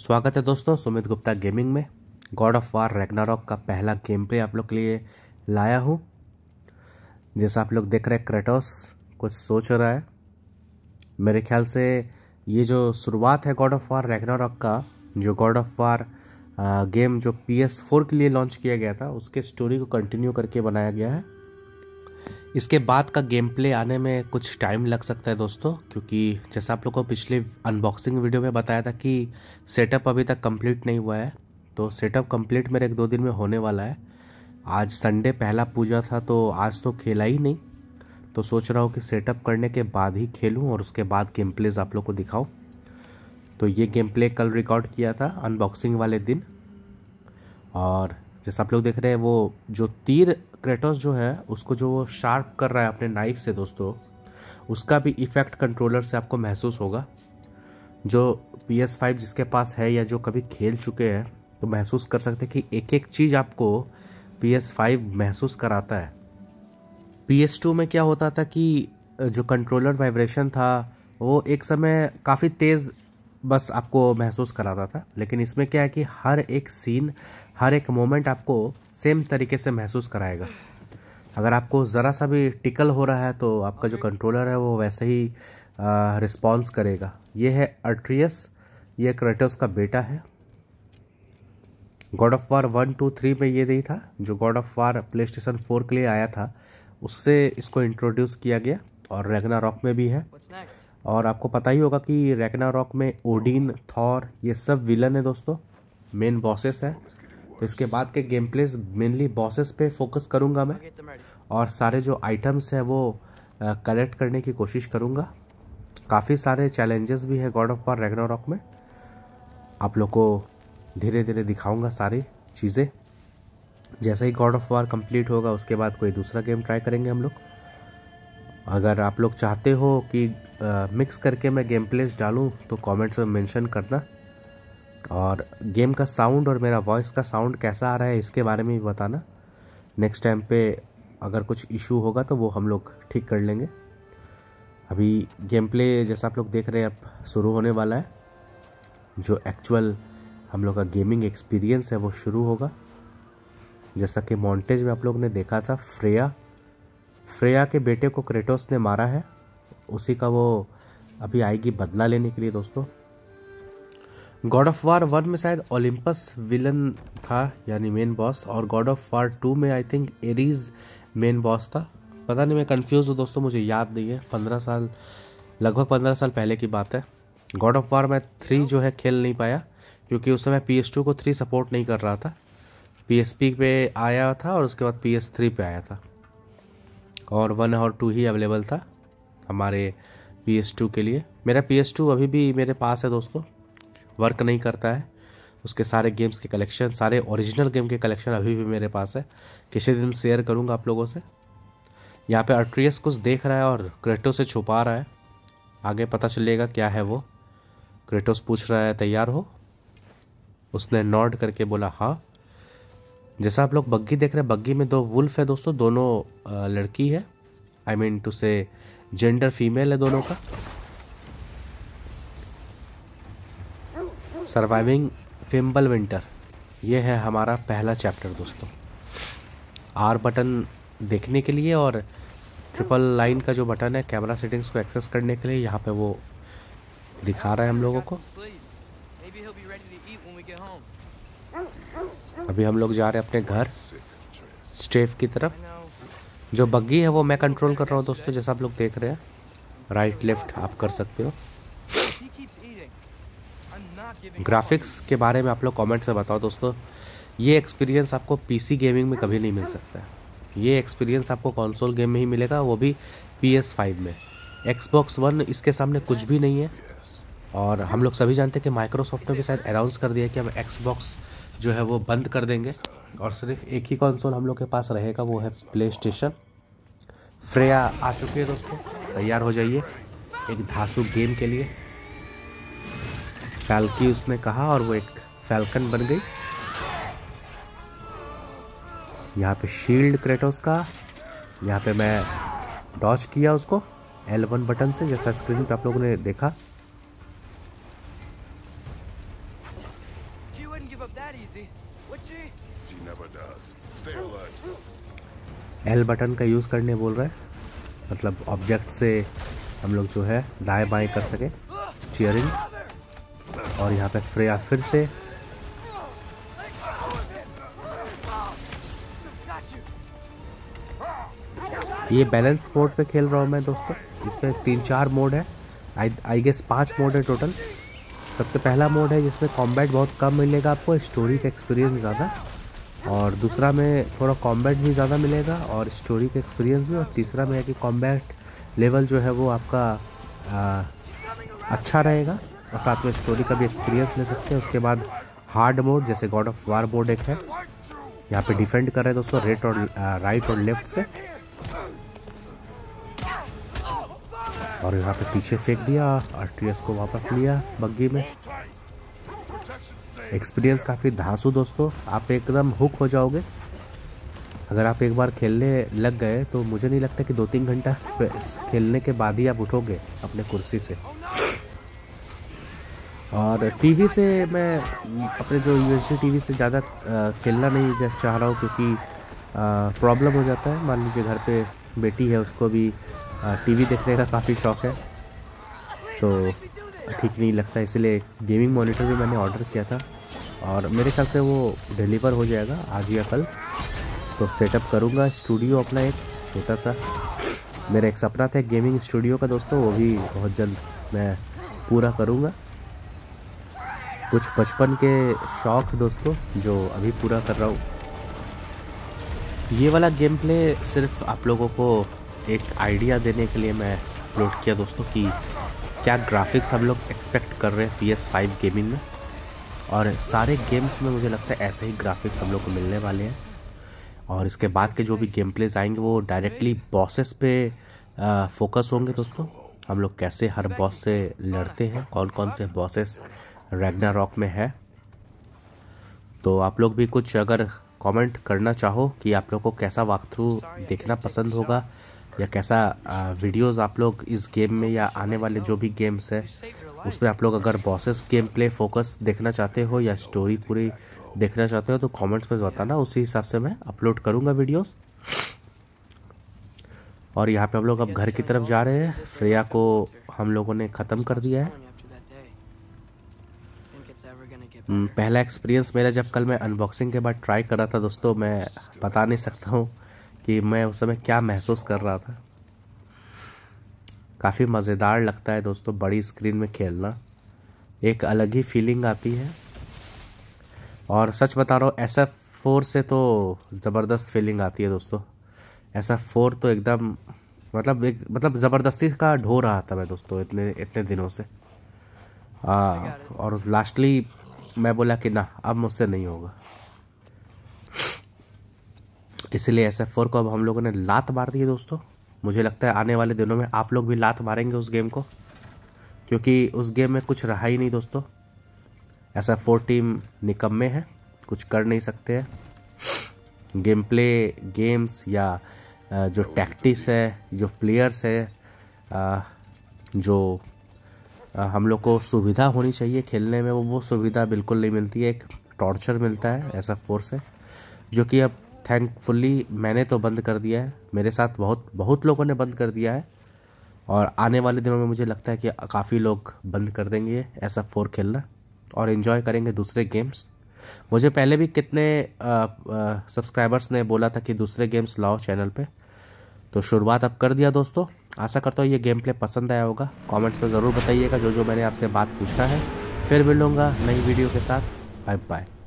स्वागत है दोस्तों सुमित गुप्ता गेमिंग में गॉड ऑफ वार रेगनारॉक का पहला गेम प्ले आप लोग के लिए लाया हूँ जैसा आप लोग देख रहे हैं क्रेटोस कुछ सोच रहा है मेरे ख्याल से ये जो शुरुआत है गॉड ऑफ वार रेगनारॉक का जो गॉड ऑफ वार गेम जो पी एस फोर के लिए लॉन्च किया गया था उसके स्टोरी को कंटिन्यू करके बनाया गया है इसके बाद का गेम प्ले आने में कुछ टाइम लग सकता है दोस्तों क्योंकि जैसा आप लोग को पिछले अनबॉक्सिंग वीडियो में बताया था कि सेटअप अभी तक कंप्लीट नहीं हुआ है तो सेटअप कंप्लीट मेरे एक दो दिन में होने वाला है आज संडे पहला पूजा था तो आज तो खेला ही नहीं तो सोच रहा हूँ कि सेटअप करने के बाद ही खेलूँ और उसके बाद गेम प्लेज आप लोग को दिखाऊँ तो ये गेम प्ले कल रिकॉर्ड किया था अनबॉक्सिंग वाले दिन और जैसे आप लोग देख रहे हैं वो जो तीर क्रेटोस जो है उसको जो शार्प कर रहा है अपने नाइफ से दोस्तों उसका भी इफ़ेक्ट कंट्रोलर से आपको महसूस होगा जो पी एस फाइव जिसके पास है या जो कभी खेल चुके हैं तो महसूस कर सकते हैं कि एक एक चीज़ आपको पी एस फाइव महसूस कराता है पी एस टू में क्या होता था कि जो कंट्रोलर वाइब्रेशन था वो एक समय काफ़ी तेज़ बस आपको महसूस कराता था लेकिन इसमें क्या है कि हर एक सीन हर एक मोमेंट आपको सेम तरीके से महसूस कराएगा अगर आपको ज़रा सा भी टिकल हो रहा है तो आपका जो कंट्रोलर है वो वैसे ही रिस्पॉन्स करेगा ये है अर्ट्रियस ये क्रेटोस का बेटा है god of war one two three में ये नहीं था जो god of war PlayStation four के लिए आया था उससे इसको इंट्रोड्यूस किया गया और रेगना रॉक में भी है और आपको पता ही होगा कि रैकना रॉक में ओडीन थॉर ये सब विलन है दोस्तों मेन बॉसेस है तो इसके बाद के गेम प्लेस मेनली बॉसेस पे फोकस करूँगा मैं और सारे जो आइटम्स हैं वो कलेक्ट करने की कोशिश करूँगा काफ़ी सारे चैलेंजेस भी हैं god of war Ragnarok में आप लोग को धीरे धीरे दिखाऊँगा सारी चीज़ें जैसे ही गॉड ऑफ वार कंप्लीट होगा उसके बाद कोई दूसरा गेम ट्राई करेंगे हम लोग अगर आप लोग चाहते हो कि आ, मिक्स करके मैं गेम प्लेस डालूँ तो कमेंट्स में मेंशन करना और गेम का साउंड और मेरा वॉइस का साउंड कैसा आ रहा है इसके बारे में भी बताना नेक्स्ट टाइम पे अगर कुछ इशू होगा तो वो हम लोग ठीक कर लेंगे अभी गेम प्ले जैसा आप लोग देख रहे हैं अब शुरू होने वाला है जो एक्चुअल हम लोग का गेमिंग एक्सपीरियंस है वो शुरू होगा जैसा कि मॉन्टेज में आप लोग ने देखा था फ्रेया फ्रेया के बेटे को क्रेटोस ने मारा है उसी का वो अभी आएगी बदला लेने के लिए दोस्तों गॉड ऑफ वार वन में शायद ओलम्पस विलन था यानी मेन बॉस और गॉड ऑफ वार टू में I think Ares main boss था पता नहीं मैं कंफ्यूज हूँ दोस्तों मुझे याद नहीं है पंद्रह साल लगभग पंद्रह साल पहले की बात है गॉड ऑफ वार मैं थ्री जो है खेल नहीं पाया क्योंकि उस समय पी एस टू को थ्री सपोर्ट नहीं कर रहा था पी एस पी पे आया था और उसके बाद पी एस थ्री पे आया था और वन और टू ही अवेलेबल था हमारे पी के लिए मेरा पी अभी भी मेरे पास है दोस्तों वर्क नहीं करता है उसके सारे गेम्स के कलेक्शन सारे ओरिजिनल गेम के कलेक्शन अभी भी मेरे पास है किसी दिन शेयर करूँगा आप लोगों से यहाँ पे अर्ट्रियस कुछ देख रहा है और क्रेटो से छुपा रहा है आगे पता चलेगा क्या है वो क्रेटोस पूछ रहा है तैयार हो उसने नॉड करके बोला हाँ जैसा आप लोग बग्गी देख रहे हैं बग्गी में दो वुल्फ है दोस्तों दोनों लड़की है आई मीन टू से जेंडर फीमेल है दोनों का सर्वाइविंग फिम्बल विंटर ये है हमारा पहला चैप्टर दोस्तों आर बटन देखने के लिए और ट्रिपल लाइन का जो बटन है कैमरा सेटिंग्स को एक्सेस करने के लिए यहाँ पे वो दिखा रहा है हम लोगों को अभी हम लोग जा रहे हैं अपने घर स्टेफ की तरफ जो बग्गी है वो मैं कंट्रोल कर रहा हूँ दोस्तों जैसा आप लोग देख रहे हैं राइट लेफ्ट आप कर सकते हो ग्राफिक्स के बारे में आप लोग कमेंट से बताओ दोस्तों ये एक्सपीरियंस आपको पीसी गेमिंग में कभी नहीं मिल सकता है ये एक्सपीरियंस आपको कंसोल गेम में ही मिलेगा वो भी पी एस फाइव में एक्सबॉक्स वन इसके सामने कुछ भी नहीं है और हम लोग सभी जानते हैं कि माइक्रोसॉफ्ट ने भी शायद अनाउंस कर दिया कि हम एक्सबॉक्स जो है वो बंद कर देंगे और सिर्फ एक ही कंसोल हम लोग के पास रहेगा वो है प्ले स्टेशन फ्रेया आ चुकी है दोस्तों तैयार हो जाइए एक धासु गेम के लिए फैल्की उसने कहा और वो एक फैल्कन बन गई यहाँ पे शील्ड क्रेटोस का यहाँ पे मैं डॉच किया उसको वन बटन से जैसा स्क्रीन पे आप लोगों ने देखा एल बटन का यूज़ करने बोल रहा है मतलब ऑब्जेक्ट से हम लोग जो है दाएं बाएं कर सके चेयरिंग और यहाँ पे फ्रेया फिर से ये बैलेंस मोड पे खेल रहा हूँ मैं दोस्तों इसमें तीन चार मोड है आई आई गेस पाँच मोड है टोटल सबसे पहला मोड है जिसमें कॉम्बैट बहुत कम मिलेगा आपको स्टोरी का एक्सपीरियंस ज़्यादा और दूसरा में थोड़ा कॉम्बैट भी ज़्यादा मिलेगा और स्टोरी के एक्सपीरियंस भी और तीसरा में है कि कॉम्बैट लेवल जो है वो आपका आ, अच्छा रहेगा और साथ में स्टोरी का भी एक्सपीरियंस ले सकते हैं उसके बाद हार्ड मोड जैसे गॉड ऑफ वार मोड एक है यहाँ पे डिफेंड कर रहे हैं दोस्तों रेट और राइट और लेफ्ट से और यहाँ पे पीछे फेंक दिया आर को वापस लिया बग्गी में एक्सपीरियंस काफ़ी धांसू दोस्तों आप एकदम हुक हो जाओगे अगर आप एक बार खेलने लग गए तो मुझे नहीं लगता कि दो तीन घंटा खेलने के बाद ही आप उठोगे अपने कुर्सी से और टीवी से मैं अपने जो यू टीवी से ज़्यादा खेलना नहीं चाह रहा हूँ क्योंकि प्रॉब्लम हो जाता है मान लीजिए घर पे बेटी है उसको भी टीवी देखने का काफ़ी शौक़ है तो ठीक नहीं लगता इसलिए गेमिंग मॉनिटर भी मैंने ऑर्डर किया था और मेरे ख्याल से वो डिलीवर हो जाएगा आज या कल तो सेटअप करूँगा स्टूडियो अपना एक छोटा सा मेरा एक सपना था गेमिंग स्टूडियो का दोस्तों वो भी बहुत जल्द मैं पूरा करूँगा कुछ बचपन के शौक दोस्तों जो अभी पूरा कर रहा हूँ ये वाला गेम प्ले सिर्फ आप लोगों को एक आइडिया देने के लिए मैं अपलोड किया दोस्तों कि क्या ग्राफिक्स हम लोग एक्सपेक्ट कर रहे हैं पी एस फाइव गेमिंग में और सारे गेम्स में मुझे लगता है ऐसे ही ग्राफिक्स हम लोग को मिलने वाले हैं और इसके बाद के जो भी गेम प्लेज आएंगे वो डायरेक्टली बॉसेस पे फोकस होंगे दोस्तों हम लोग कैसे हर बॉस से लड़ते हैं कौन कौन से बॉसेस रेगना रॉक में है तो आप लोग भी कुछ अगर कमेंट करना चाहो कि आप लोग को कैसा वाक थ्रू देखना पसंद होगा या कैसा वीडियोस आप लोग इस गेम में या आने वाले जो भी गेम्स है उसमें आप लोग अगर बॉसेस गेम प्ले फोकस देखना चाहते हो या स्टोरी पूरी देखना चाहते हो तो कमेंट्स में बताना उसी हिसाब से मैं अपलोड करूँगा वीडियोस और यहाँ पे हम लोग अब घर की तरफ जा रहे हैं फ्रेया को हम लोगों ने ख़त्म कर दिया है हम्म, पहला एक्सपीरियंस मेरा जब कल मैं अनबॉक्सिंग के बाद ट्राई कर रहा था दोस्तों मैं बता नहीं सकता हूँ कि मैं उस समय क्या महसूस कर रहा था काफ़ी मज़ेदार लगता है दोस्तों बड़ी स्क्रीन में खेलना एक अलग ही फीलिंग आती है और सच बता रहा हूँ ऐसा फोर से तो ज़बरदस्त फीलिंग आती है दोस्तों ऐसा फोर तो एकदम मतलब एक मतलब ज़बरदस्ती का ढो रहा था मैं दोस्तों इतने इतने दिनों से आ, और लास्टली मैं बोला कि ना अब मुझसे नहीं होगा इसलिए ऐसा फोर को अब हम लोगों ने लात मार दी है दोस्तों मुझे लगता है आने वाले दिनों में आप लोग भी लात मारेंगे उस गेम को क्योंकि उस गेम में कुछ रहा ही नहीं दोस्तों ऐसा फोर टीम निकम्मे है कुछ कर नहीं सकते हैं गेम प्ले गेम्स या जो टैक्टिस है जो प्लेयर्स है जो हम लोग को सुविधा होनी चाहिए खेलने में वो वो सुविधा बिल्कुल नहीं मिलती है एक टॉर्चर मिलता है ऐसा फोर्स है जो कि अब थैंकफुली मैंने तो बंद कर दिया है मेरे साथ बहुत बहुत लोगों ने बंद कर दिया है और आने वाले दिनों में मुझे लगता है कि काफ़ी लोग बंद कर देंगे ऐसा फोर खेलना और इन्जॉय करेंगे दूसरे गेम्स मुझे पहले भी कितने सब्सक्राइबर्स ने बोला था कि दूसरे गेम्स लाओ चैनल पे तो शुरुआत अब कर दिया दोस्तों आशा करता हूँ ये गेम प्ले पसंद आया होगा कमेंट्स में ज़रूर बताइएगा जो जो मैंने आपसे बात पूछा है फिर मिलूँगा नई वीडियो के साथ बाय बाय